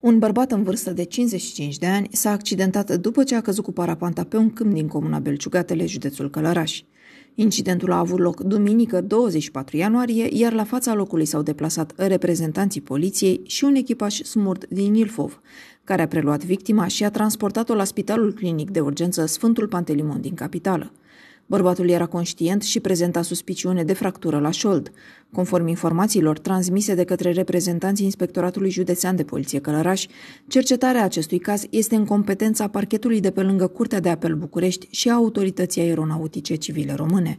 Un bărbat în vârstă de 55 de ani s-a accidentat după ce a căzut cu parapanta pe un câmp din comuna Belciugatele, județul Călăraș. Incidentul a avut loc duminică 24 ianuarie, iar la fața locului s-au deplasat reprezentanții poliției și un echipaj smurt din Ilfov, care a preluat victima și a transportat-o la Spitalul Clinic de Urgență Sfântul Pantelimon din capitală. Bărbatul era conștient și prezenta suspiciune de fractură la șold. Conform informațiilor transmise de către reprezentanții Inspectoratului Județean de Poliție Călăraș, cercetarea acestui caz este în competența parchetului de pe lângă Curtea de Apel București și a Autorității Aeronautice Civile Române.